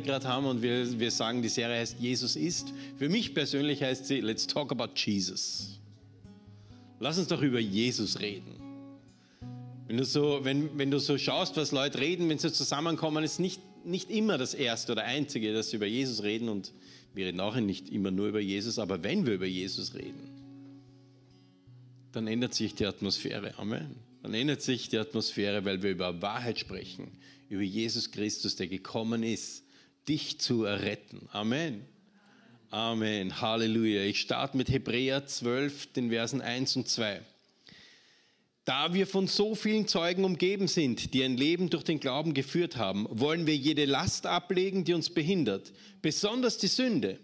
gerade haben und wir, wir sagen, die Serie heißt Jesus ist. Für mich persönlich heißt sie Let's Talk About Jesus. Lass uns doch über Jesus reden. Wenn du so, wenn, wenn du so schaust, was Leute reden, wenn sie zusammenkommen, ist nicht, nicht immer das Erste oder Einzige, dass sie über Jesus reden. Und wir reden auch nicht immer nur über Jesus, aber wenn wir über Jesus reden, dann ändert sich die Atmosphäre. Amen. Dann ändert sich die Atmosphäre, weil wir über Wahrheit sprechen, über Jesus Christus, der gekommen ist, dich zu retten. Amen. Amen. Halleluja. Ich starte mit Hebräer 12, den Versen 1 und 2. Da wir von so vielen Zeugen umgeben sind, die ein Leben durch den Glauben geführt haben, wollen wir jede Last ablegen, die uns behindert, besonders die Sünde,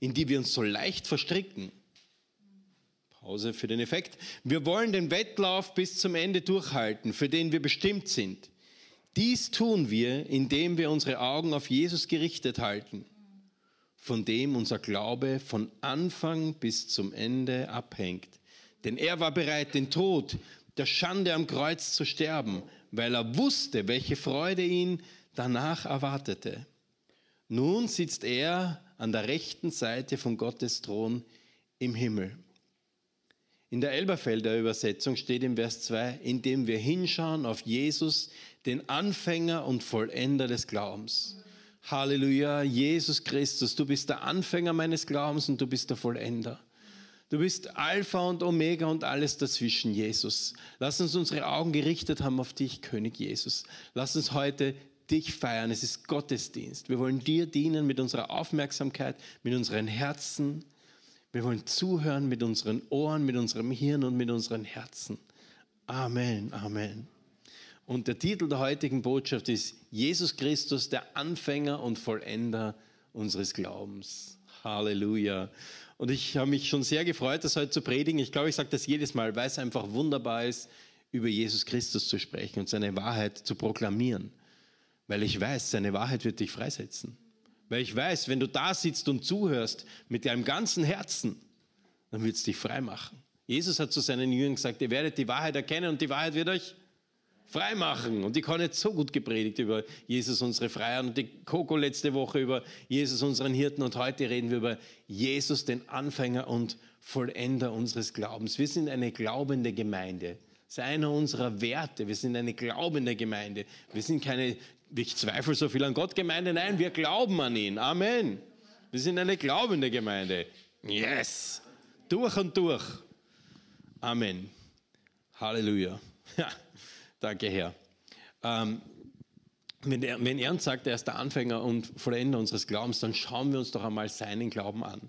in die wir uns so leicht verstricken. Pause für den Effekt. Wir wollen den Wettlauf bis zum Ende durchhalten, für den wir bestimmt sind. Dies tun wir, indem wir unsere Augen auf Jesus gerichtet halten, von dem unser Glaube von Anfang bis zum Ende abhängt. Denn er war bereit, den Tod, der Schande am Kreuz zu sterben, weil er wusste, welche Freude ihn danach erwartete. Nun sitzt er an der rechten Seite von Gottes Thron im Himmel. In der Elberfelder Übersetzung steht im Vers 2, indem wir hinschauen auf Jesus, den Anfänger und Vollender des Glaubens. Halleluja, Jesus Christus, du bist der Anfänger meines Glaubens und du bist der Vollender. Du bist Alpha und Omega und alles dazwischen, Jesus. Lass uns unsere Augen gerichtet haben auf dich, König Jesus. Lass uns heute dich feiern. Es ist Gottesdienst. Wir wollen dir dienen mit unserer Aufmerksamkeit, mit unseren Herzen. Wir wollen zuhören mit unseren Ohren, mit unserem Hirn und mit unseren Herzen. Amen, Amen. Und der Titel der heutigen Botschaft ist Jesus Christus, der Anfänger und Vollender unseres Glaubens. Halleluja. Und ich habe mich schon sehr gefreut, das heute zu predigen. Ich glaube, ich sage das jedes Mal, weil es einfach wunderbar ist, über Jesus Christus zu sprechen und seine Wahrheit zu proklamieren. Weil ich weiß, seine Wahrheit wird dich freisetzen. Weil ich weiß, wenn du da sitzt und zuhörst mit deinem ganzen Herzen, dann wird es dich frei machen. Jesus hat zu seinen Jüngern gesagt, ihr werdet die Wahrheit erkennen und die Wahrheit wird euch frei machen. Und ich kann jetzt so gut gepredigt über Jesus, unsere Freier und die Coco letzte Woche über Jesus, unseren Hirten und heute reden wir über Jesus, den Anfänger und Vollender unseres Glaubens. Wir sind eine glaubende Gemeinde. Das ist einer unserer Werte. Wir sind eine glaubende Gemeinde. Wir sind keine ich zweifle so viel an Gott Gemeinde. Nein, wir glauben an ihn. Amen. Wir sind eine glaubende Gemeinde. Yes. Durch und durch. Amen. Halleluja. Ja, danke, Herr. Ähm, wenn, er, wenn Ernst sagt, er ist der Anfänger und Vollender unseres Glaubens, dann schauen wir uns doch einmal seinen Glauben an.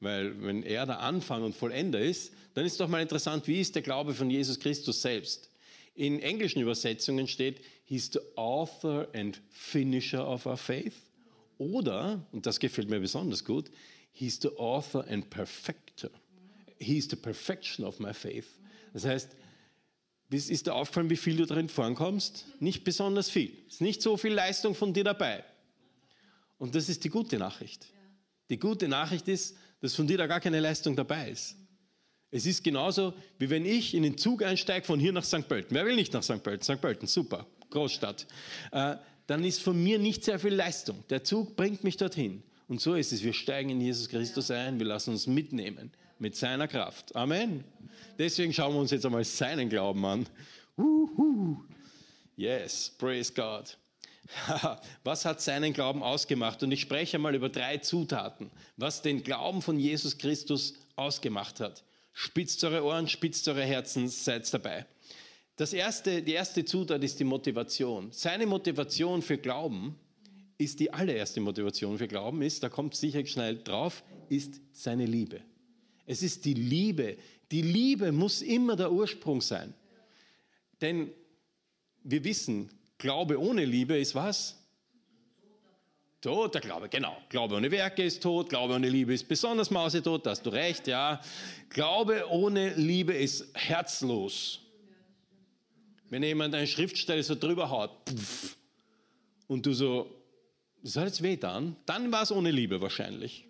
Weil wenn er der Anfang und Vollender ist, dann ist doch mal interessant, wie ist der Glaube von Jesus Christus selbst? In englischen Übersetzungen steht, He's the author and finisher of our faith. Oder, und das gefällt mir besonders gut, he's the author and perfecter. He's the perfection of my faith. Das heißt, ist dir aufgefallen, wie viel du darin vorankommst? Nicht besonders viel. Es ist nicht so viel Leistung von dir dabei. Und das ist die gute Nachricht. Die gute Nachricht ist, dass von dir da gar keine Leistung dabei ist. Es ist genauso, wie wenn ich in den Zug einsteige von hier nach St. Pölten. Wer will nicht nach St. Pölten? St. Pölten, super. Großstadt, äh, dann ist von mir nicht sehr viel Leistung. Der Zug bringt mich dorthin. Und so ist es. Wir steigen in Jesus Christus ein. Wir lassen uns mitnehmen mit seiner Kraft. Amen. Deswegen schauen wir uns jetzt einmal seinen Glauben an. Uhu. Yes, praise God. Was hat seinen Glauben ausgemacht? Und ich spreche mal über drei Zutaten, was den Glauben von Jesus Christus ausgemacht hat. Spitzt eure Ohren, spitzt eure Herzen, seid dabei. Das erste, die erste Zutat ist die Motivation. Seine Motivation für Glauben ist die allererste Motivation für Glauben ist, da kommt sicher schnell drauf, ist seine Liebe. Es ist die Liebe. Die Liebe muss immer der Ursprung sein. Denn wir wissen, Glaube ohne Liebe ist was? Tot, der Glaube, genau. Glaube ohne Werke ist tot, Glaube ohne Liebe ist besonders mausetot, da hast du recht, ja. Glaube ohne Liebe ist herzlos. Wenn jemand einen Schriftsteller so drüber haut pff, und du so, das hat jetzt weh dann, dann war es ohne Liebe wahrscheinlich.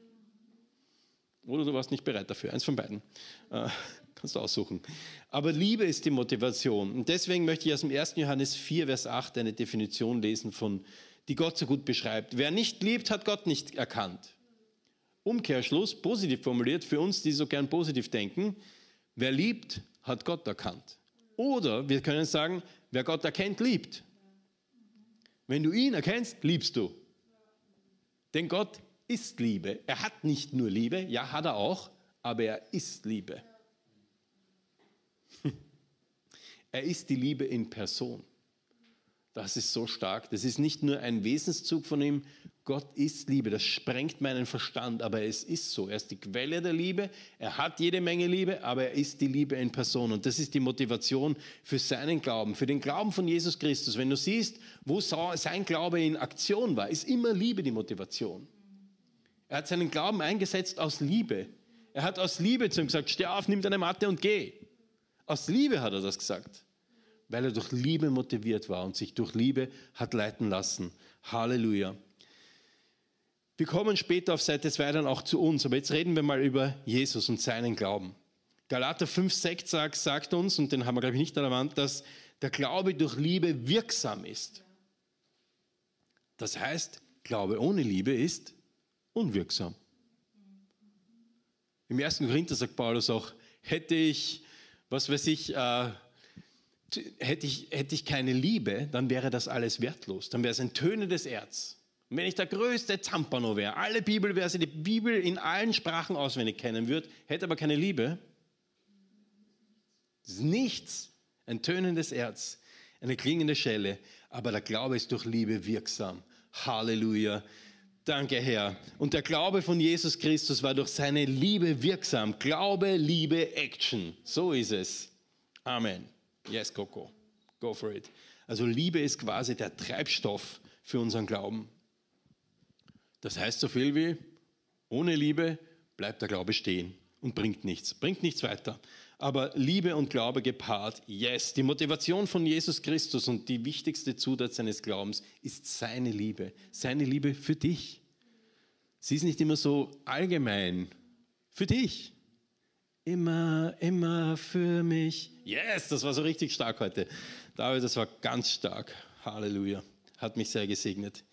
Oder du warst nicht bereit dafür, eins von beiden. Äh, kannst du aussuchen. Aber Liebe ist die Motivation. Und deswegen möchte ich aus dem 1. Johannes 4, Vers 8 eine Definition lesen, von, die Gott so gut beschreibt. Wer nicht liebt, hat Gott nicht erkannt. Umkehrschluss, positiv formuliert, für uns, die so gern positiv denken, wer liebt, hat Gott erkannt. Oder wir können sagen, wer Gott erkennt, liebt. Wenn du ihn erkennst, liebst du. Denn Gott ist Liebe. Er hat nicht nur Liebe, ja hat er auch, aber er ist Liebe. Er ist die Liebe in Person. Das ist so stark. Das ist nicht nur ein Wesenszug von ihm. Gott ist Liebe. Das sprengt meinen Verstand, aber es ist so. Er ist die Quelle der Liebe. Er hat jede Menge Liebe, aber er ist die Liebe in Person. Und das ist die Motivation für seinen Glauben, für den Glauben von Jesus Christus. Wenn du siehst, wo sein Glaube in Aktion war, ist immer Liebe die Motivation. Er hat seinen Glauben eingesetzt aus Liebe. Er hat aus Liebe zu ihm gesagt, steh auf, nimm deine Matte und geh. Aus Liebe hat er das gesagt weil er durch Liebe motiviert war und sich durch Liebe hat leiten lassen. Halleluja. Wir kommen später auf Seite 2 dann auch zu uns, aber jetzt reden wir mal über Jesus und seinen Glauben. Galater 5, 6 sagt, sagt uns, und den haben wir, glaube ich, nicht an der Wand, dass der Glaube durch Liebe wirksam ist. Das heißt, Glaube ohne Liebe ist unwirksam. Im 1. Korinther sagt Paulus auch, hätte ich, was weiß ich, äh, hätte ich, hätte ich keine Liebe, dann wäre das alles wertlos. Dann wäre es ein tönendes Erz. Und wenn ich der größte Zampano wäre, alle Bibelverse, die Bibel in allen Sprachen auswendig kennen würde, hätte aber keine Liebe, das ist nichts. Ein tönendes Erz, eine klingende Schelle, aber der Glaube ist durch Liebe wirksam. Halleluja. Danke, Herr. Und der Glaube von Jesus Christus war durch seine Liebe wirksam. Glaube, Liebe, Action. So ist es. Amen. Yes, Coco, go for it. Also Liebe ist quasi der Treibstoff für unseren Glauben. Das heißt so viel wie, ohne Liebe bleibt der Glaube stehen und bringt nichts, bringt nichts weiter. Aber Liebe und Glaube gepaart, yes. Die Motivation von Jesus Christus und die wichtigste Zutat seines Glaubens ist seine Liebe, seine Liebe für dich. Sie ist nicht immer so allgemein, für dich immer, immer für mich. Yes, das war so richtig stark heute. David, das war ganz stark. Halleluja. Hat mich sehr gesegnet.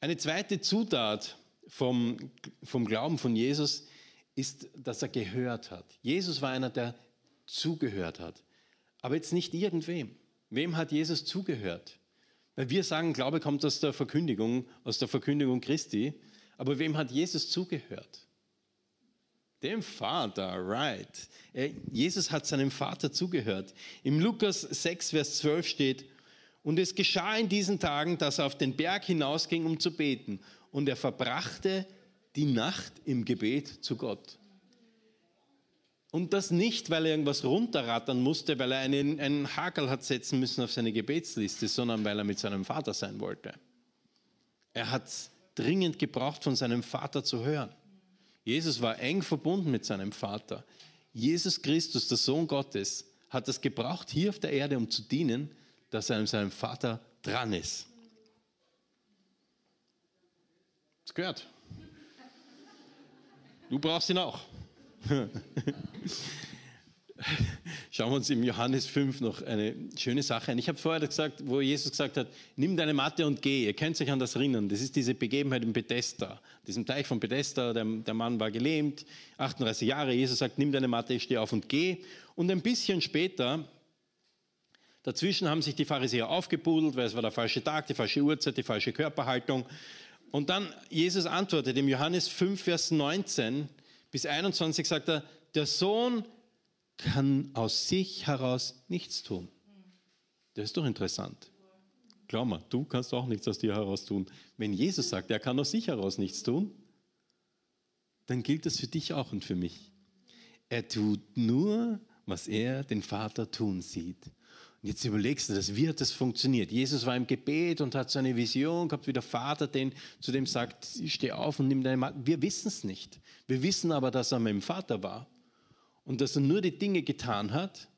Eine zweite Zutat vom, vom Glauben von Jesus ist, dass er gehört hat. Jesus war einer, der zugehört hat. Aber jetzt nicht irgendwem. Wem hat Jesus zugehört? Weil wir sagen, Glaube kommt aus der Verkündigung, aus der Verkündigung Christi. Aber wem hat Jesus zugehört? Dem Vater, right. Äh, Jesus hat seinem Vater zugehört. Im Lukas 6, Vers 12 steht, und es geschah in diesen Tagen, dass er auf den Berg hinausging, um zu beten. Und er verbrachte die Nacht im Gebet zu Gott. Und das nicht, weil er irgendwas runterrattern musste, weil er einen, einen Hakel hat setzen müssen auf seine Gebetsliste, sondern weil er mit seinem Vater sein wollte. Er hat dringend gebraucht, von seinem Vater zu hören. Jesus war eng verbunden mit seinem Vater. Jesus Christus, der Sohn Gottes, hat das gebraucht hier auf der Erde, um zu dienen, dass er an seinem Vater dran ist. Das gehört. Du brauchst ihn auch. schauen wir uns im Johannes 5 noch eine schöne Sache an. Ich habe vorher gesagt, wo Jesus gesagt hat, nimm deine Matte und geh. Ihr könnt euch an das erinnern. Das ist diese Begebenheit im Bethesda, diesem Teich von Bethesda. Der, der Mann war gelähmt, 38 Jahre. Jesus sagt, nimm deine Matte, steh auf und geh. Und ein bisschen später, dazwischen haben sich die Pharisäer aufgebudelt, weil es war der falsche Tag, die falsche Uhrzeit, die falsche Körperhaltung. Und dann Jesus antwortet im Johannes 5, Vers 19 bis 21 sagt er, der Sohn kann aus sich heraus nichts tun. Das ist doch interessant. Glaub mal, du kannst auch nichts aus dir heraus tun. Wenn Jesus sagt, er kann aus sich heraus nichts tun, dann gilt das für dich auch und für mich. Er tut nur, was er den Vater tun sieht. Und jetzt überlegst du das, wie hat das funktioniert? Jesus war im Gebet und hat so eine Vision gehabt, wie der Vater den, zu dem sagt, steh auf und nimm deine Macht. Wir wissen es nicht. Wir wissen aber, dass er mit dem Vater war und dass er nur die Dinge getan hat,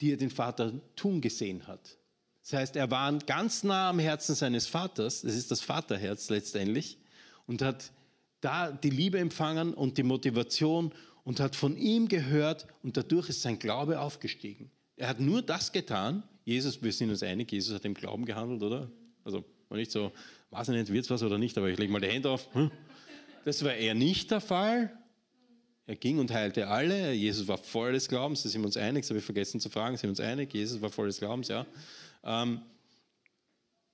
die er den Vater tun gesehen hat. Das heißt, er war ganz nah am Herzen seines Vaters, das ist das Vaterherz letztendlich, und hat da die Liebe empfangen und die Motivation und hat von ihm gehört und dadurch ist sein Glaube aufgestiegen. Er hat nur das getan. Jesus, wir sind uns einig, Jesus hat im Glauben gehandelt, oder? Also war nicht so, weiß ich nicht, wird es was oder nicht, aber ich lege mal die Hände auf. Hm? Das war eher nicht der Fall, er ging und heilte alle. Jesus war voll des Glaubens, da sind wir uns einig, das habe ich vergessen zu fragen, sind wir uns einig, Jesus war voll des Glaubens, ja. Ähm,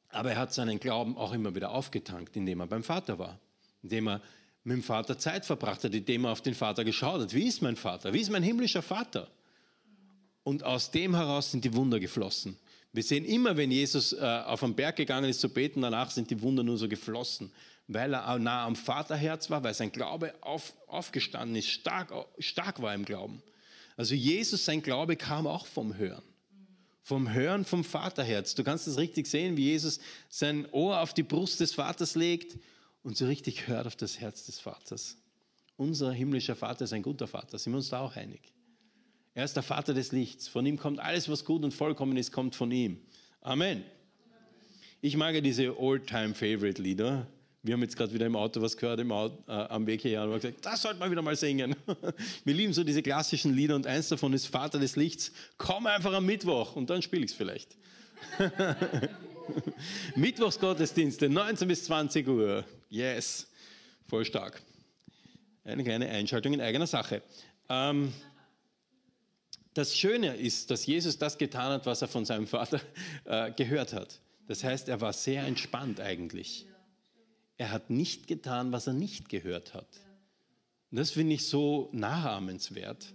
aber er hat seinen Glauben auch immer wieder aufgetankt, indem er beim Vater war, indem er mit dem Vater Zeit verbracht hat, indem er auf den Vater geschaut hat. Wie ist mein Vater? Wie ist mein himmlischer Vater? Und aus dem heraus sind die Wunder geflossen. Wir sehen immer, wenn Jesus äh, auf den Berg gegangen ist zu beten, danach sind die Wunder nur so geflossen, weil er nah am Vaterherz war, weil sein Glaube auf, aufgestanden ist, stark, stark war im Glauben. Also Jesus, sein Glaube kam auch vom Hören. Vom Hören vom Vaterherz. Du kannst es richtig sehen, wie Jesus sein Ohr auf die Brust des Vaters legt und so richtig hört auf das Herz des Vaters. Unser himmlischer Vater ist ein guter Vater, sind wir uns da auch einig? Er ist der Vater des Lichts. Von ihm kommt alles, was gut und vollkommen ist, kommt von ihm. Amen. Ich mag ja diese All-Time-Favorite-Lieder. Wir haben jetzt gerade wieder im Auto was gehört, im Auto, äh, am Weg hierher, und haben gesagt, das sollte man wieder mal singen. Wir lieben so diese klassischen Lieder und eins davon ist Vater des Lichts. Komm einfach am Mittwoch und dann spiele ich es vielleicht. Mittwochsgottesdienste, 19 bis 20 Uhr. Yes, voll stark. Eine kleine Einschaltung in eigener Sache. Ähm, das Schöne ist, dass Jesus das getan hat, was er von seinem Vater äh, gehört hat. Das heißt, er war sehr entspannt eigentlich. Er hat nicht getan, was er nicht gehört hat. Und das finde ich so nachahmenswert.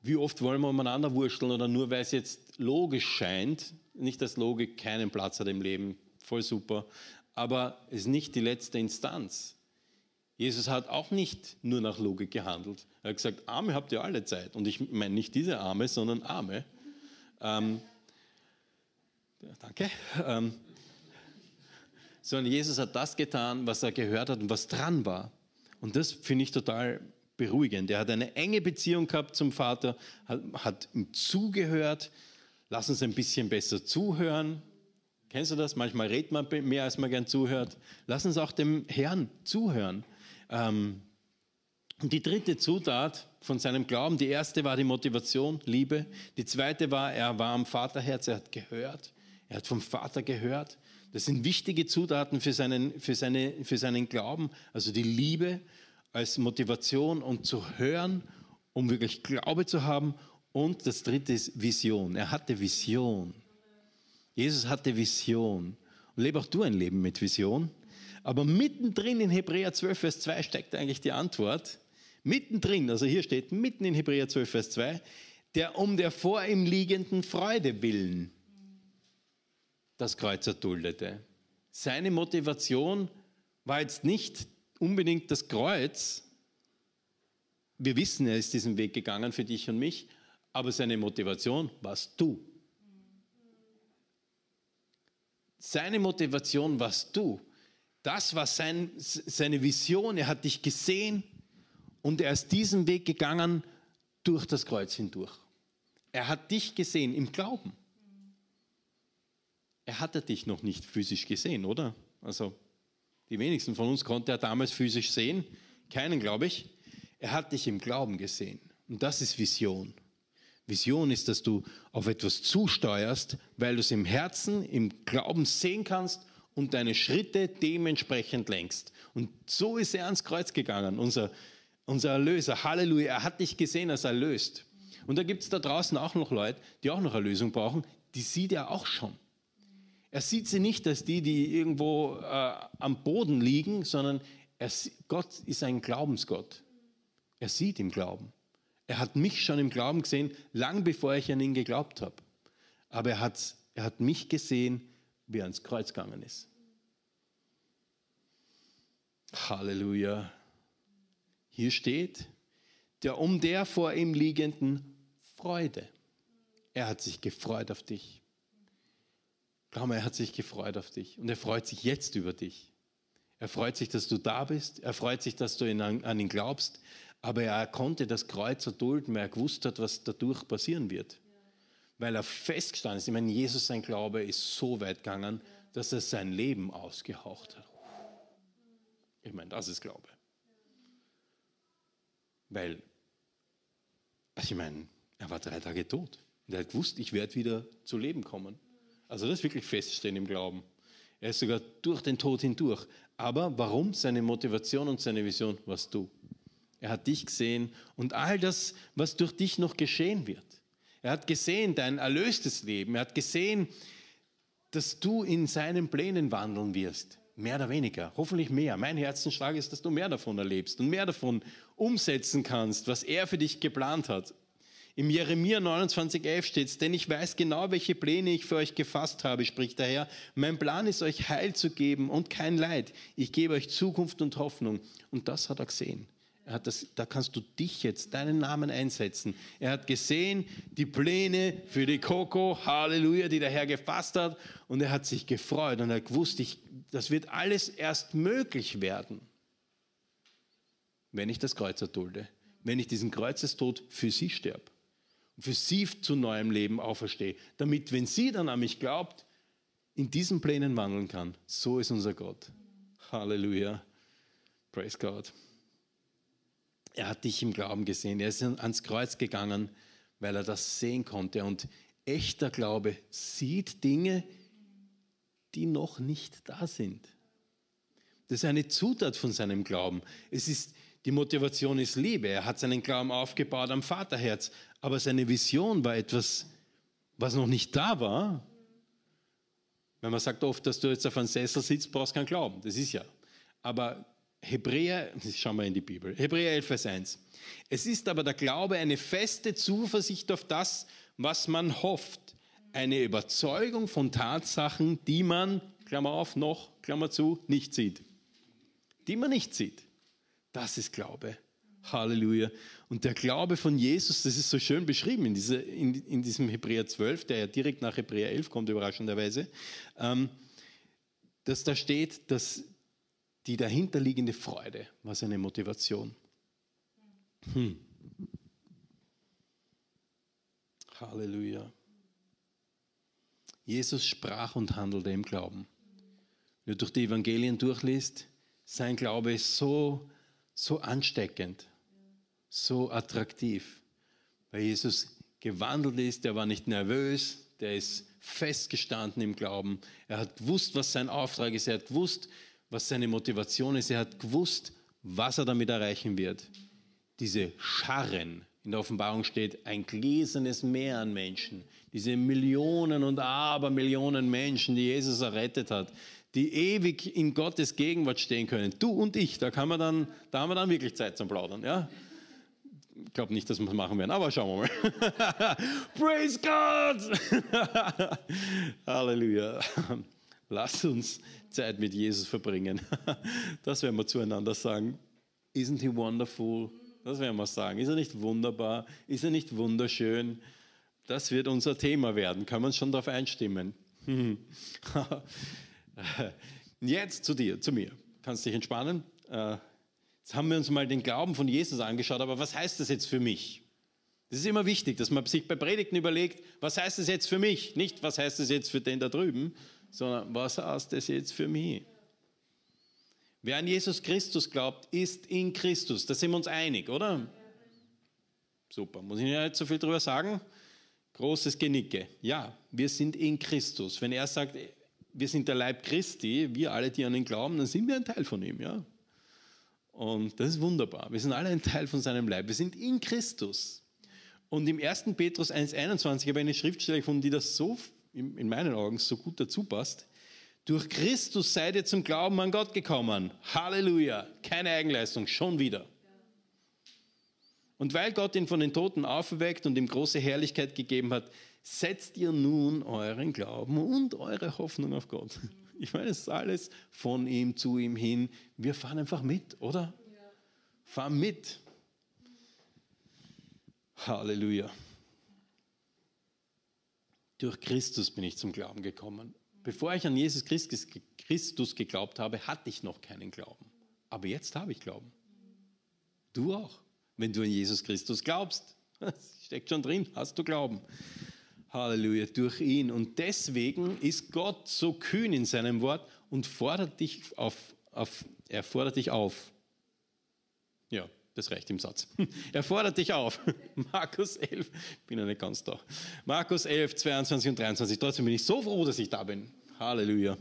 Wie oft wollen wir umeinander wurschteln oder nur weil es jetzt logisch scheint, nicht, dass Logik keinen Platz hat im Leben, voll super, aber es ist nicht die letzte Instanz. Jesus hat auch nicht nur nach Logik gehandelt. Er hat gesagt, Arme habt ihr alle Zeit. Und ich meine nicht diese Arme, sondern Arme. Ähm, danke. Ähm, sondern Jesus hat das getan, was er gehört hat und was dran war. Und das finde ich total beruhigend. Er hat eine enge Beziehung gehabt zum Vater, hat, hat ihm zugehört. Lass uns ein bisschen besser zuhören. Kennst du das? Manchmal redet man mehr, als man gern zuhört. Lass uns auch dem Herrn zuhören. Ähm, und die dritte Zutat von seinem Glauben, die erste war die Motivation, Liebe. Die zweite war, er war am Vaterherz, er hat gehört. Er hat vom Vater gehört. Das sind wichtige Zutaten für seinen, für seine, für seinen Glauben. Also die Liebe als Motivation und zu hören, um wirklich Glaube zu haben. Und das dritte ist Vision. Er hatte Vision. Jesus hatte Vision. Und lebe auch du ein Leben mit Vision. Aber mittendrin in Hebräer 12, Vers 2 steckt eigentlich die Antwort. Mittendrin, also hier steht mitten in Hebräer 12, Vers 2, der um der vor ihm liegenden Freude willen das Kreuz erduldete. Seine Motivation war jetzt nicht unbedingt das Kreuz. Wir wissen, er ist diesen Weg gegangen für dich und mich, aber seine Motivation warst du. Seine Motivation warst du. Das war sein, seine Vision. Er hat dich gesehen und er ist diesen Weg gegangen durch das Kreuz hindurch. Er hat dich gesehen im Glauben. Er hatte dich noch nicht physisch gesehen, oder? Also die wenigsten von uns konnte er damals physisch sehen. Keinen, glaube ich. Er hat dich im Glauben gesehen. Und das ist Vision. Vision ist, dass du auf etwas zusteuerst, weil du es im Herzen, im Glauben sehen kannst und deine Schritte dementsprechend lenkst. Und so ist er ans Kreuz gegangen, unser, unser Erlöser. Halleluja, er hat dich gesehen als erlöst. Und da gibt es da draußen auch noch Leute, die auch noch Erlösung brauchen, die sieht er auch schon. Er sieht sie nicht als die, die irgendwo äh, am Boden liegen, sondern er, Gott ist ein Glaubensgott. Er sieht im Glauben. Er hat mich schon im Glauben gesehen, lang bevor ich an ihn geglaubt habe. Aber er, hat, er hat mich gesehen wie er ans Kreuz gegangen ist. Halleluja. Hier steht, der um der vor ihm liegenden Freude. Er hat sich gefreut auf dich. Glaub mal, er hat sich gefreut auf dich und er freut sich jetzt über dich. Er freut sich, dass du da bist. Er freut sich, dass du an ihn glaubst. Aber er konnte das Kreuz erdulden, weil er gewusst hat, was dadurch passieren wird weil er festgestanden ist. Ich meine, Jesus, sein Glaube ist so weit gegangen, dass er sein Leben ausgehaucht hat. Ich meine, das ist Glaube. Weil, also ich meine, er war drei Tage tot. Und er hat gewusst, ich werde wieder zu Leben kommen. Also das ist wirklich feststehen im Glauben. Er ist sogar durch den Tod hindurch. Aber warum? Seine Motivation und seine Vision warst du. Er hat dich gesehen und all das, was durch dich noch geschehen wird. Er hat gesehen dein erlöstes Leben. Er hat gesehen, dass du in seinen Plänen wandeln wirst. Mehr oder weniger, hoffentlich mehr. Mein Herzensschlag ist, dass du mehr davon erlebst und mehr davon umsetzen kannst, was er für dich geplant hat. Im Jeremia 29,11 steht es, denn ich weiß genau, welche Pläne ich für euch gefasst habe, spricht der Herr. Mein Plan ist, euch Heil zu geben und kein Leid. Ich gebe euch Zukunft und Hoffnung. Und das hat er gesehen. Er hat das, da kannst du dich jetzt, deinen Namen einsetzen. Er hat gesehen die Pläne für die Coco, Halleluja, die der Herr gefasst hat. Und er hat sich gefreut und er hat gewusst, ich, das wird alles erst möglich werden, wenn ich das Kreuz erdulde, wenn ich diesen Kreuzestod für sie sterbe und für sie zu neuem Leben auferstehe, damit, wenn sie dann an mich glaubt, in diesen Plänen wandeln kann. So ist unser Gott. Halleluja. Praise God er hat dich im Glauben gesehen. Er ist ans Kreuz gegangen, weil er das sehen konnte. Und echter Glaube sieht Dinge, die noch nicht da sind. Das ist eine Zutat von seinem Glauben. Es ist, die Motivation ist Liebe. Er hat seinen Glauben aufgebaut am Vaterherz. Aber seine Vision war etwas, was noch nicht da war. Wenn man sagt oft, dass du jetzt auf einem Sessel sitzt, brauchst du keinen Glauben. Das ist ja. Aber Hebräer, schauen wir in die Bibel, Hebräer 11, Vers 1. Es ist aber der Glaube eine feste Zuversicht auf das, was man hofft, eine Überzeugung von Tatsachen, die man, Klammer auf, noch, Klammer zu, nicht sieht. Die man nicht sieht. Das ist Glaube. Halleluja. Und der Glaube von Jesus, das ist so schön beschrieben in, dieser, in, in diesem Hebräer 12, der ja direkt nach Hebräer 11 kommt, überraschenderweise, ähm, dass da steht, dass die dahinterliegende Freude war seine Motivation. Hm. Halleluja. Jesus sprach und handelte im Glauben. Wenn du durch die Evangelien durchliest, sein Glaube ist so, so ansteckend, so attraktiv, weil Jesus gewandelt ist, der war nicht nervös, der ist festgestanden im Glauben, er hat gewusst, was sein Auftrag ist, er hat gewusst, was seine Motivation ist. Er hat gewusst, was er damit erreichen wird. Diese Scharren, in der Offenbarung steht, ein gläsernes Meer an Menschen, diese Millionen und Abermillionen Menschen, die Jesus errettet hat, die ewig in Gottes Gegenwart stehen können. Du und ich, da, kann man dann, da haben wir dann wirklich Zeit zum Plaudern. Ja? Ich glaube nicht, dass wir es machen werden, aber schauen wir mal. Praise God! Halleluja lass uns Zeit mit Jesus verbringen. Das werden wir zueinander sagen. Isn't he wonderful? Das werden wir sagen. Ist er nicht wunderbar? Ist er nicht wunderschön? Das wird unser Thema werden. Kann man schon darauf einstimmen. Jetzt zu dir, zu mir. Kannst dich entspannen. Äh, jetzt haben wir uns mal den Glauben von Jesus angeschaut, aber was heißt das jetzt für mich? Das ist immer wichtig, dass man sich bei Predigten überlegt, was heißt das jetzt für mich? Nicht, was heißt das jetzt für den da drüben, sondern was heißt das jetzt für mich? Wer an Jesus Christus glaubt, ist in Christus. Da sind wir uns einig, oder? Super, muss ich nicht so viel darüber sagen. Großes Genicke. Ja, wir sind in Christus. Wenn er sagt, wir sind der Leib Christi, wir alle, die an ihn glauben, dann sind wir ein Teil von ihm, ja. Und das ist wunderbar. Wir sind alle ein Teil von seinem Leib. Wir sind in Christus. Und im 1. Petrus 1,21 habe ich eine Schriftstelle gefunden, die das so in meinen Augen so gut dazu passt. Durch Christus seid ihr zum Glauben an Gott gekommen. Halleluja. Keine Eigenleistung, schon wieder. Und weil Gott ihn von den Toten auferweckt und ihm große Herrlichkeit gegeben hat, setzt ihr nun euren Glauben und eure Hoffnung auf Gott. Ich meine, es ist alles von ihm zu ihm hin. Wir fahren einfach mit, oder? Ja. Fahren mit. Halleluja. Durch Christus bin ich zum Glauben gekommen. Bevor ich an Jesus Christus geglaubt habe, hatte ich noch keinen Glauben. Aber jetzt habe ich Glauben. Du auch, wenn du an Jesus Christus glaubst. Das steckt schon drin, hast du Glauben. Halleluja, durch ihn. Und deswegen ist Gott so kühn in seinem Wort und fordert dich auf, auf er fordert dich auf. Ja, das reicht im Satz. Er fordert dich auf. Markus 11, bin ja nicht ganz da. Markus 11, 22 und 23. Trotzdem bin ich so froh, dass ich da bin. Halleluja.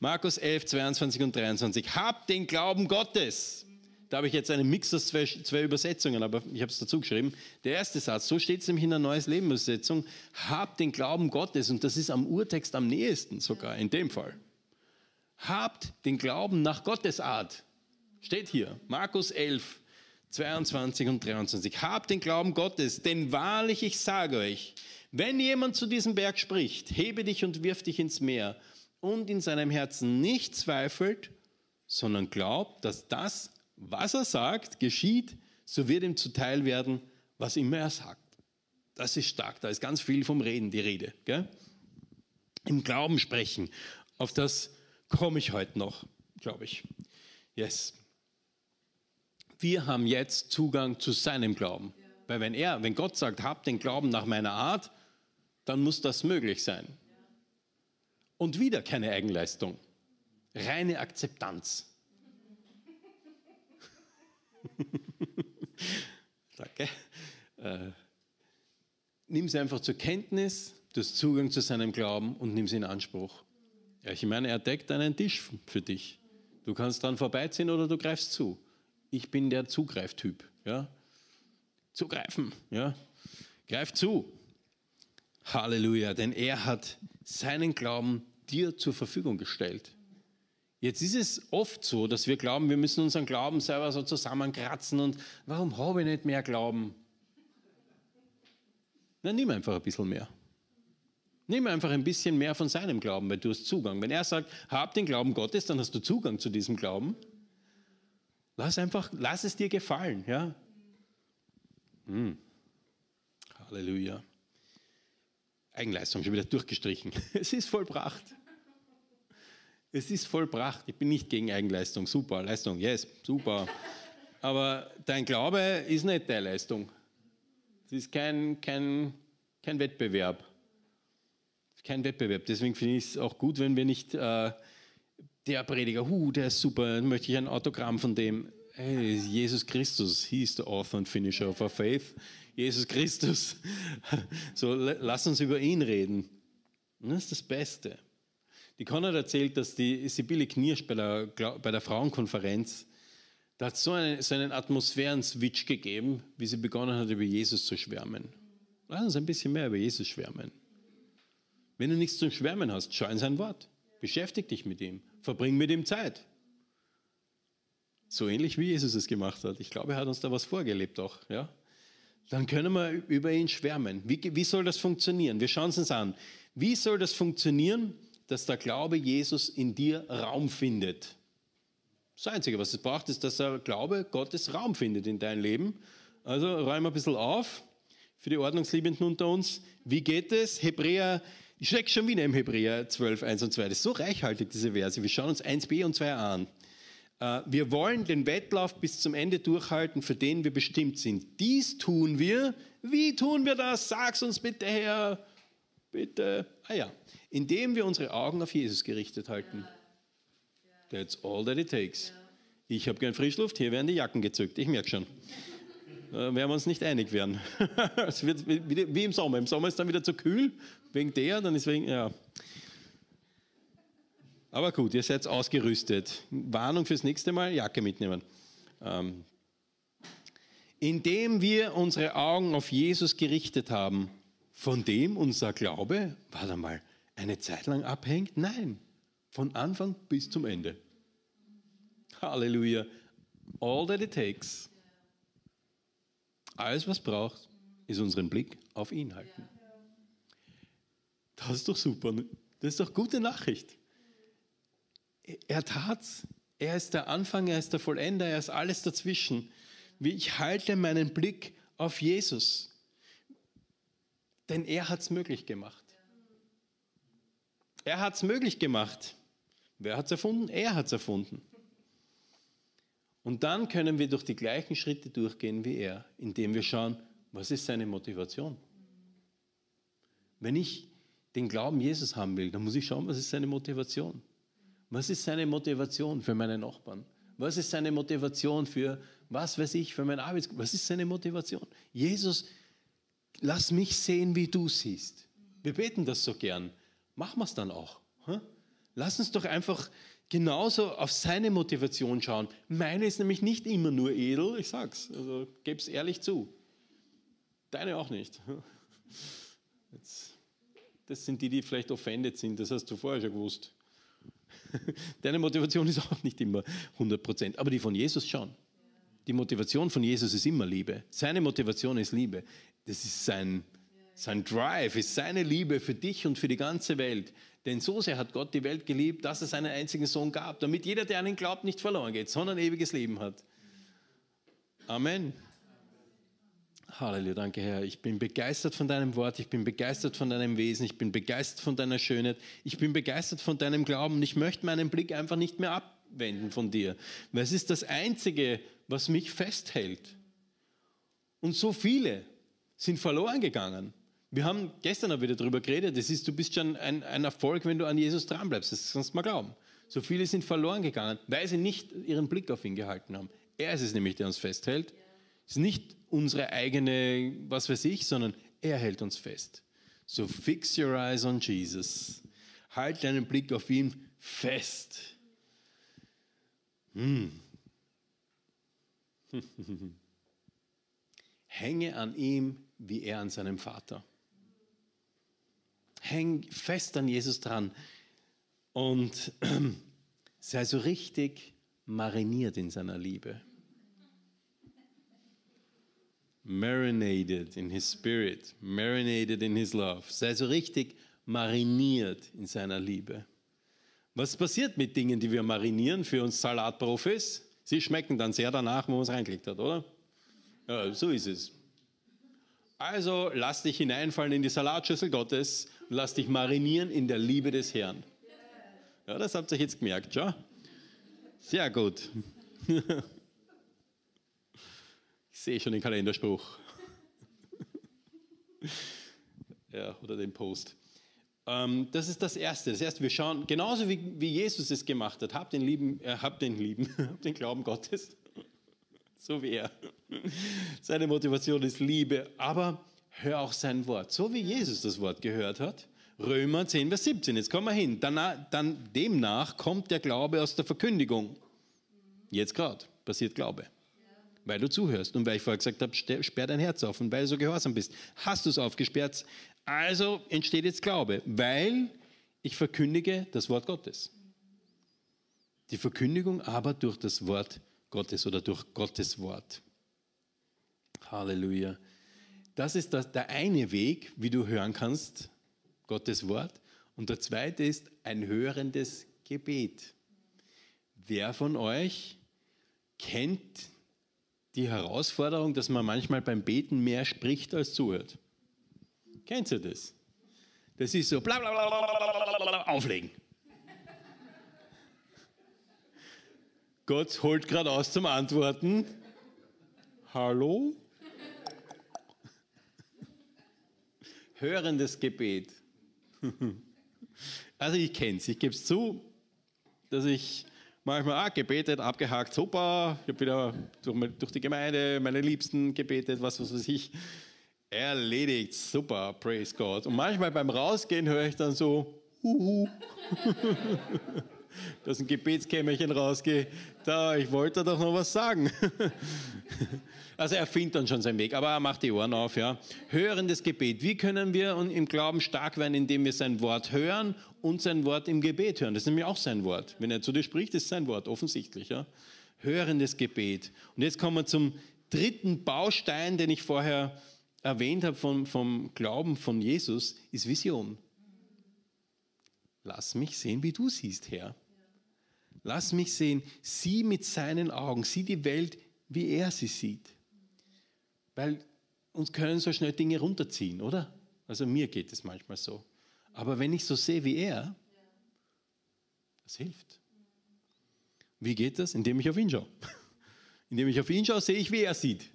Markus 11, 22 und 23. Habt den Glauben Gottes. Da habe ich jetzt einen Mix aus zwei, zwei Übersetzungen, aber ich habe es dazu geschrieben. Der erste Satz, so steht es nämlich in der Neues Leben Übersetzung. Habt den Glauben Gottes. Und das ist am Urtext am nächsten sogar, in dem Fall. Habt den Glauben nach Gottes Art. Steht hier. Markus 11, 22. 22 und 23. Habt den Glauben Gottes, denn wahrlich ich sage euch, wenn jemand zu diesem Berg spricht, hebe dich und wirf dich ins Meer und in seinem Herzen nicht zweifelt, sondern glaubt, dass das, was er sagt, geschieht, so wird ihm zuteil werden, was immer er sagt. Das ist stark, da ist ganz viel vom Reden die Rede. Gell? Im Glauben sprechen, auf das komme ich heute noch, glaube ich. Yes. Wir haben jetzt Zugang zu seinem Glauben. Ja. Weil wenn er, wenn Gott sagt, hab den Glauben nach meiner Art, dann muss das möglich sein. Ja. Und wieder keine Eigenleistung. Reine Akzeptanz. Danke. Äh, nimm sie einfach zur Kenntnis, du hast Zugang zu seinem Glauben und nimm sie in Anspruch. Ja, ich meine, er deckt einen Tisch für dich. Du kannst dann vorbeiziehen oder du greifst zu ich bin der Zugreiftyp. Ja? Zugreifen, ja? greif zu. Halleluja, denn er hat seinen Glauben dir zur Verfügung gestellt. Jetzt ist es oft so, dass wir glauben, wir müssen unseren Glauben selber so zusammenkratzen und warum habe ich nicht mehr Glauben? Na, nimm einfach ein bisschen mehr. Nimm einfach ein bisschen mehr von seinem Glauben, weil du hast Zugang. Wenn er sagt, hab den Glauben Gottes, dann hast du Zugang zu diesem Glauben. Lass einfach, lass es dir gefallen, ja. Hm. Halleluja. Eigenleistung schon wieder durchgestrichen. Es ist vollbracht. Es ist vollbracht. Ich bin nicht gegen Eigenleistung. Super, Leistung, yes, super. Aber dein Glaube ist nicht deine Leistung. Es ist kein, kein, kein Wettbewerb. Kein Wettbewerb. Deswegen finde ich es auch gut, wenn wir nicht äh, der Prediger, hu, der ist super, dann möchte ich ein Autogramm von dem. Hey, Jesus Christus, he is the author and finisher of our faith. Jesus Christus. So, lass uns über ihn reden. das ist das Beste. Die Conrad erzählt, dass die Sibylle Knirsch bei der, bei der Frauenkonferenz, da hat so einen, so einen Atmosphärenswitch gegeben, wie sie begonnen hat, über Jesus zu schwärmen. Lass uns ein bisschen mehr über Jesus schwärmen. Wenn du nichts zum Schwärmen hast, schau in sein Wort. Beschäftig dich mit ihm verbring mit ihm Zeit. So ähnlich wie Jesus es gemacht hat. Ich glaube, er hat uns da was vorgelebt auch. Ja? Dann können wir über ihn schwärmen. Wie, wie soll das funktionieren? Wir schauen es uns an. Wie soll das funktionieren, dass der Glaube Jesus in dir Raum findet? Das Einzige, was es braucht, ist, dass der Glaube Gottes Raum findet in dein Leben. Also räumen wir ein bisschen auf für die Ordnungsliebenden unter uns. Wie geht es? Hebräer ich stecke schon wieder im Hebräer 12, 1 und 2. Das ist so reichhaltig, diese Verse. Wir schauen uns 1b und 2 an. Äh, wir wollen den Wettlauf bis zum Ende durchhalten, für den wir bestimmt sind. Dies tun wir. Wie tun wir das? Sag's uns bitte, Herr. Bitte. Ah ja. Indem wir unsere Augen auf Jesus gerichtet halten. That's all that it takes. Ich habe gern Frischluft, hier werden die Jacken gezückt. Ich merke schon. Da äh, werden wir uns nicht einig werden. es wird wie im Sommer. Im Sommer ist dann wieder zu kühl wegen der, dann ist wegen, ja. Aber gut, ihr seid ausgerüstet. Warnung fürs nächste Mal, Jacke mitnehmen. Ähm, indem wir unsere Augen auf Jesus gerichtet haben, von dem unser Glaube, warte mal, eine Zeit lang abhängt? Nein, von Anfang bis zum Ende. Halleluja. All that it takes. Alles, was braucht, ist unseren Blick auf ihn halten. Das ist doch super. Ne? Das ist doch gute Nachricht. Er tat's. Er ist der Anfang, er ist der Vollender, er ist alles dazwischen. Wie Ich halte meinen Blick auf Jesus. Denn er hat es möglich gemacht. Er hat es möglich gemacht. Wer hat es erfunden? Er hat es erfunden. Und dann können wir durch die gleichen Schritte durchgehen wie er, indem wir schauen, was ist seine Motivation? Wenn ich den Glauben Jesus haben will, dann muss ich schauen, was ist seine Motivation? Was ist seine Motivation für meine Nachbarn? Was ist seine Motivation für, was weiß ich, für mein Arbeits... Was ist seine Motivation? Jesus, lass mich sehen, wie du siehst. Wir beten das so gern. Machen wir es dann auch. Lass uns doch einfach genauso auf seine Motivation schauen. Meine ist nämlich nicht immer nur edel, ich sag's, also geb's ehrlich zu. Deine auch nicht. Jetzt das sind die, die vielleicht offended sind. Das hast du vorher schon gewusst. Deine Motivation ist auch nicht immer 100 Prozent, aber die von Jesus schon. Die Motivation von Jesus ist immer Liebe. Seine Motivation ist Liebe. Das ist sein, sein Drive, ist seine Liebe für dich und für die ganze Welt. Denn so sehr hat Gott die Welt geliebt, dass es einen einzigen Sohn gab, damit jeder, der an ihn glaubt, nicht verloren geht, sondern ewiges Leben hat. Amen. Halleluja, danke Herr. Ich bin begeistert von deinem Wort, ich bin begeistert von deinem Wesen, ich bin begeistert von deiner Schönheit, ich bin begeistert von deinem Glauben. und Ich möchte meinen Blick einfach nicht mehr abwenden von dir, weil es ist das Einzige, was mich festhält. Und so viele sind verloren gegangen. Wir haben gestern auch wieder darüber geredet, das ist, du bist schon ein, ein Erfolg, wenn du an Jesus dranbleibst, das kannst du mal glauben. So viele sind verloren gegangen, weil sie nicht ihren Blick auf ihn gehalten haben. Er ist es nämlich, der uns festhält. Es ist nicht unsere eigene, was weiß ich, sondern er hält uns fest. So fix your eyes on Jesus. Halt deinen Blick auf ihn fest. Hm. Hänge an ihm, wie er an seinem Vater. Häng fest an Jesus dran und sei so richtig mariniert in seiner Liebe marinated in his spirit, marinated in his love. Sei so richtig mariniert in seiner Liebe. Was passiert mit Dingen, die wir marinieren für uns Salatprofis? Sie schmecken dann sehr danach, wo man es reingelegt hat, oder? Ja, so ist es. Also lass dich hineinfallen in die Salatschüssel Gottes und lass dich marinieren in der Liebe des Herrn. Ja, das habt ihr jetzt gemerkt, ja? Sehr gut. Ich sehe schon den Kalenderspruch. ja, oder den Post. Ähm, das ist das Erste. Das Erste, wir schauen, genauso wie, wie Jesus es gemacht hat, habt den Lieben, äh, habt den Lieben, habt den Glauben Gottes. So wie er. Seine Motivation ist Liebe, aber hör auch sein Wort. So wie Jesus das Wort gehört hat. Römer 10, Vers 17. Jetzt kommen wir hin. Danach, dann, demnach kommt der Glaube aus der Verkündigung. Jetzt gerade passiert Glaube. Weil du zuhörst und weil ich vorher gesagt habe, sperr dein Herz auf und weil du so gehorsam bist. Hast du es aufgesperrt? Also entsteht jetzt Glaube, weil ich verkündige das Wort Gottes. Die Verkündigung aber durch das Wort Gottes oder durch Gottes Wort. Halleluja. Das ist das, der eine Weg, wie du hören kannst, Gottes Wort. Und der zweite ist ein hörendes Gebet. Wer von euch kennt die Herausforderung, dass man manchmal beim Beten mehr spricht als zuhört. Kennst du das? Das ist so bla bla bla bla bla auflegen. Gott holt gerade aus zum Antworten. Hallo? Hörendes Gebet. Also ich kenne es, ich gebe es zu, dass ich manchmal ah, gebetet, abgehakt, super, ich habe wieder durch, die Gemeinde meine Liebsten gebetet, was weiß ich. Erledigt, super, praise God. Und manchmal beim Rausgehen höre ich dann so, uhu. dass ein Gebetskämmerchen rausgeht. Da, ich wollte doch noch was sagen. Also er findet dann schon seinen Weg, aber er macht die Ohren auf, ja. Hörendes Gebet. Wie können wir im Glauben stark werden, indem wir sein Wort hören und sein Wort im Gebet hören? Das ist nämlich auch sein Wort. Wenn er zu dir spricht, ist sein Wort, offensichtlich, ja. Hörendes Gebet. Und jetzt kommen wir zum dritten Baustein, den ich vorher erwähnt habe vom, vom Glauben von Jesus, ist Vision. Lass mich sehen, wie du siehst, Herr. Lass mich sehen, sieh mit seinen Augen, sieh die Welt, wie er sie sieht. Weil uns können so schnell Dinge runterziehen, oder? Also mir geht es manchmal so. Aber wenn ich so sehe wie er, das hilft. Wie geht das? Indem ich auf ihn schaue. Indem ich auf ihn schaue, sehe ich, wie er sieht.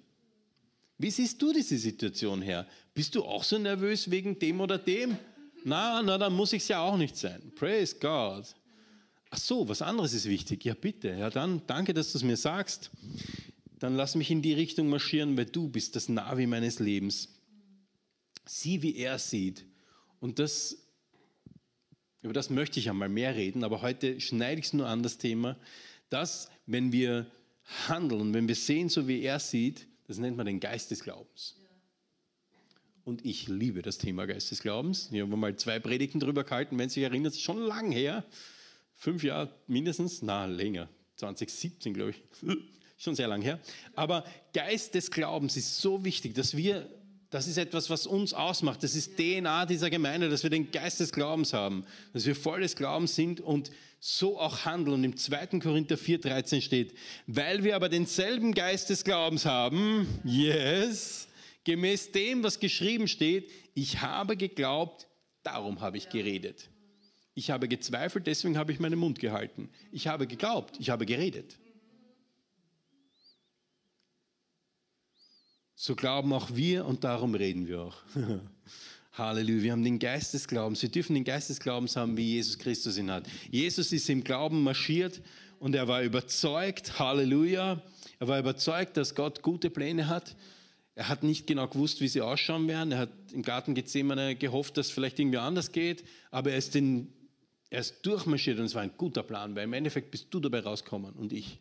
Wie siehst du diese Situation her? Bist du auch so nervös wegen dem oder dem? Na, na, dann muss ich es ja auch nicht sein. Praise God. Ach so, was anderes ist wichtig. Ja, bitte. Ja, dann danke, dass du es mir sagst. Dann lass mich in die Richtung marschieren, weil du bist das Navi meines Lebens. Sieh, wie er sieht. Und das, über das möchte ich einmal mehr reden, aber heute schneide ich es nur an das Thema, dass, wenn wir handeln, wenn wir sehen, so wie er sieht, das nennt man den Geist des Glaubens. Und ich liebe das Thema Geist des Glaubens. Hier haben wir mal zwei Predigten drüber gehalten, wenn Sie sich erinnern, schon lang her fünf Jahre mindestens, na länger, 2017 glaube ich, schon sehr lang her. Aber Geist des Glaubens ist so wichtig, dass wir, das ist etwas, was uns ausmacht. Das ist DNA dieser Gemeinde, dass wir den Geist des Glaubens haben, dass wir voll des Glaubens sind und so auch handeln. Und im 2. Korinther 4,13 steht, weil wir aber denselben Geist des Glaubens haben, yes, gemäß dem, was geschrieben steht, ich habe geglaubt, darum habe ich geredet. Ich habe gezweifelt, deswegen habe ich meinen Mund gehalten. Ich habe geglaubt, ich habe geredet. So glauben auch wir und darum reden wir auch. Halleluja, wir haben den Geist des Glaubens. Wir dürfen den Geist des Glaubens haben, wie Jesus Christus ihn hat. Jesus ist im Glauben marschiert und er war überzeugt, Halleluja, er war überzeugt, dass Gott gute Pläne hat. Er hat nicht genau gewusst, wie sie ausschauen werden. Er hat im Garten Gethsemane gehofft, dass es vielleicht irgendwie anders geht, aber er ist den er ist durchmarschiert und es war ein guter Plan, weil im Endeffekt bist du dabei rausgekommen und ich.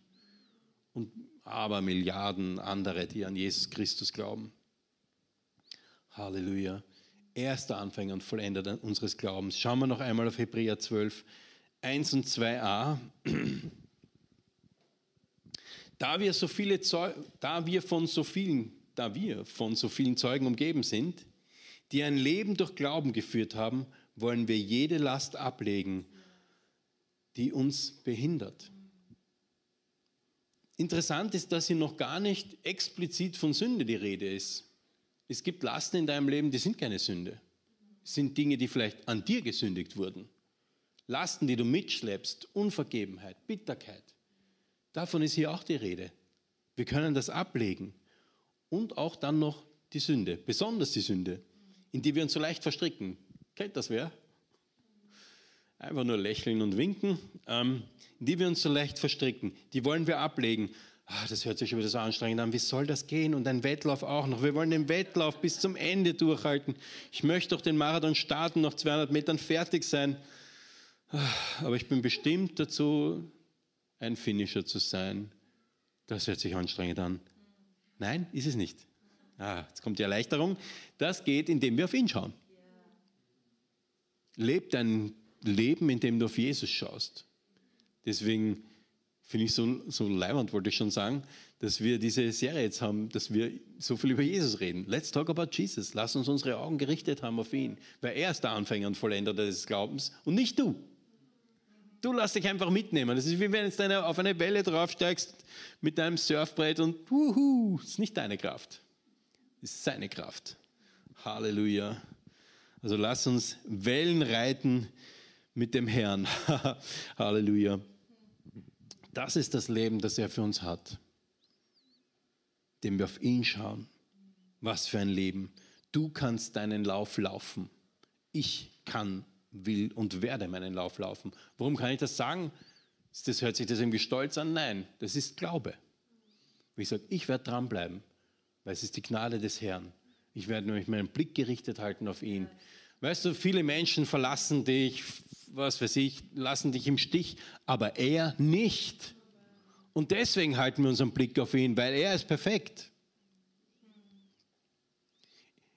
Und aber Milliarden andere, die an Jesus Christus glauben. Halleluja. Er ist der Anfänger und Vollender unseres Glaubens. Schauen wir noch einmal auf Hebräer 12, 1 und 2a. Da wir, so viele Zeu da wir von so vielen, da wir von so vielen Zeugen umgeben sind, die ein Leben durch Glauben geführt haben, wollen wir jede Last ablegen, die uns behindert. Interessant ist, dass hier noch gar nicht explizit von Sünde die Rede ist. Es gibt Lasten in deinem Leben, die sind keine Sünde. Es sind Dinge, die vielleicht an dir gesündigt wurden. Lasten, die du mitschleppst, Unvergebenheit, Bitterkeit. Davon ist hier auch die Rede. Wir können das ablegen. Und auch dann noch die Sünde, besonders die Sünde, in die wir uns so leicht verstricken. Kennt das wer? Einfach nur lächeln und winken, ähm, die wir uns so leicht verstricken. Die wollen wir ablegen. Ach, das hört sich schon wieder so anstrengend an. Wie soll das gehen? Und ein Wettlauf auch noch. Wir wollen den Wettlauf bis zum Ende durchhalten. Ich möchte doch den Marathon starten, noch 200 Metern fertig sein. Ah, aber ich bin bestimmt dazu, ein Finisher zu sein. Das hört sich anstrengend an. Nein, ist es nicht. Ah, jetzt kommt die Erleichterung. Das geht, indem wir auf ihn schauen. Lebe dein Leben, indem du auf Jesus schaust. Deswegen finde ich so, so leibend, wollte ich schon sagen, dass wir diese Serie jetzt haben, dass wir so viel über Jesus reden. Let's talk about Jesus. Lass uns unsere Augen gerichtet haben auf ihn, weil er ist der Anfänger und Vollender des Glaubens und nicht du. Du lass dich einfach mitnehmen. Das ist wie wenn du auf eine Welle draufsteigst mit deinem Surfbrett und wuhu, ist nicht deine Kraft. Ist seine Kraft. Halleluja. Also lass uns Wellen reiten mit dem Herrn. Halleluja. Das ist das Leben, das er für uns hat. Dem wir auf ihn schauen. Was für ein Leben. Du kannst deinen Lauf laufen. Ich kann, will und werde meinen Lauf laufen. Warum kann ich das sagen? Das hört sich das irgendwie stolz an? Nein, das ist Glaube. Ich sage, ich werde dranbleiben, weil es ist die Gnade des Herrn. Ich werde nämlich meinen Blick gerichtet halten auf ihn. Weißt du, viele Menschen verlassen dich, was weiß ich, lassen dich im Stich, aber er nicht. Und deswegen halten wir unseren Blick auf ihn, weil er ist perfekt.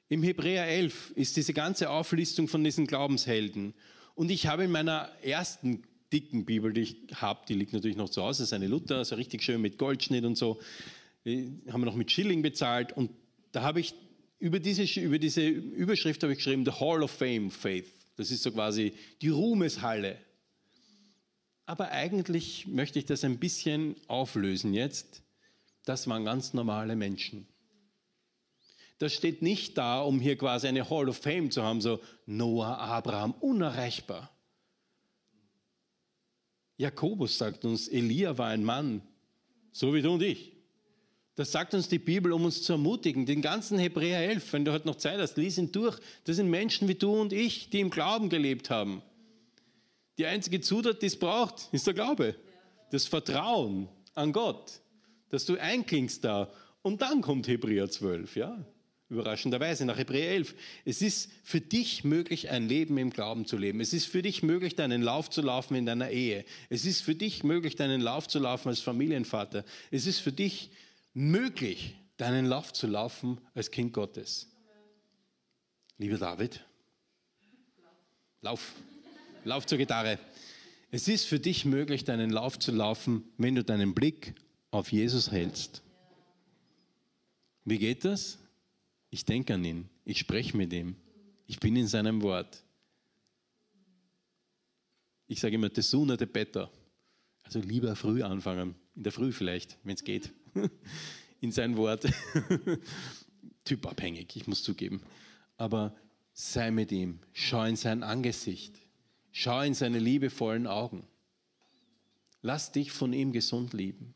Im Hebräer 11 ist diese ganze Auflistung von diesen Glaubenshelden. Und ich habe in meiner ersten dicken Bibel, die ich habe, die liegt natürlich noch zu Hause, das ist eine Luther, so richtig schön mit Goldschnitt und so, die haben wir noch mit Schilling bezahlt. Und da habe ich über diese, über diese Überschrift habe ich geschrieben, The Hall of Fame Faith. Das ist so quasi die Ruhmeshalle. Aber eigentlich möchte ich das ein bisschen auflösen jetzt. Das waren ganz normale Menschen. Das steht nicht da, um hier quasi eine Hall of Fame zu haben, so Noah, Abraham, unerreichbar. Jakobus sagt uns, Elia war ein Mann, so wie du und ich. Das sagt uns die Bibel, um uns zu ermutigen. Den ganzen Hebräer 11, wenn du heute noch Zeit hast, lies ihn durch. Das sind Menschen wie du und ich, die im Glauben gelebt haben. Die einzige Zutat, die es braucht, ist der Glaube. Das Vertrauen an Gott. Dass du einklingst da. Und dann kommt Hebräer 12, ja. Überraschenderweise nach Hebräer 11. Es ist für dich möglich, ein Leben im Glauben zu leben. Es ist für dich möglich, deinen Lauf zu laufen in deiner Ehe. Es ist für dich möglich, deinen Lauf zu laufen als Familienvater. Es ist für dich möglich, möglich, deinen Lauf zu laufen als Kind Gottes. Lieber David, lauf, lauf zur Gitarre. Es ist für dich möglich, deinen Lauf zu laufen, wenn du deinen Blick auf Jesus hältst. Wie geht das? Ich denke an ihn, ich spreche mit ihm, ich bin in seinem Wort. Ich sage immer, the sooner the better. Also lieber früh anfangen, in der Früh vielleicht, wenn es geht. in sein Wort. Typabhängig, ich muss zugeben. Aber sei mit ihm, schau in sein Angesicht, schau in seine liebevollen Augen. Lass dich von ihm gesund lieben.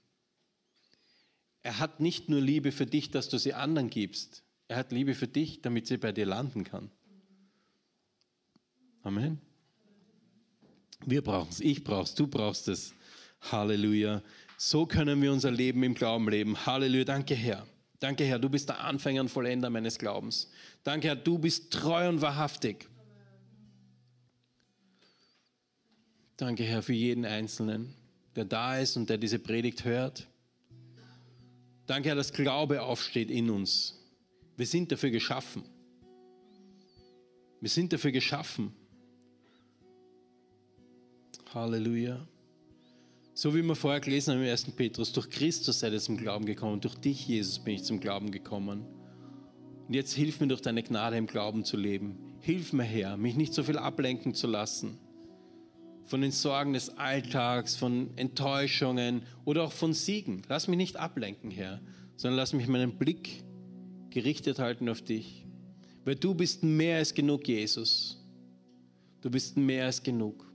Er hat nicht nur Liebe für dich, dass du sie anderen gibst. Er hat Liebe für dich, damit sie bei dir landen kann. Amen. Wir brauchen es, ich brauch's, du brauchst es. Halleluja. So können wir unser Leben im Glauben leben. Halleluja, danke Herr. Danke Herr, du bist der Anfänger und Vollender meines Glaubens. Danke Herr, du bist treu und wahrhaftig. Danke Herr für jeden Einzelnen, der da ist und der diese Predigt hört. Danke Herr, dass Glaube aufsteht in uns. Wir sind dafür geschaffen. Wir sind dafür geschaffen. Halleluja. So wie wir vorher gelesen haben im 1. Petrus, durch Christus sei das zum Glauben gekommen, durch dich, Jesus, bin ich zum Glauben gekommen. Und jetzt hilf mir durch deine Gnade im Glauben zu leben. Hilf mir, Herr, mich nicht so viel ablenken zu lassen von den Sorgen des Alltags, von Enttäuschungen oder auch von Siegen. Lass mich nicht ablenken, Herr, sondern lass mich meinen Blick gerichtet halten auf dich. Weil du bist mehr als genug, Jesus. Du bist mehr als genug.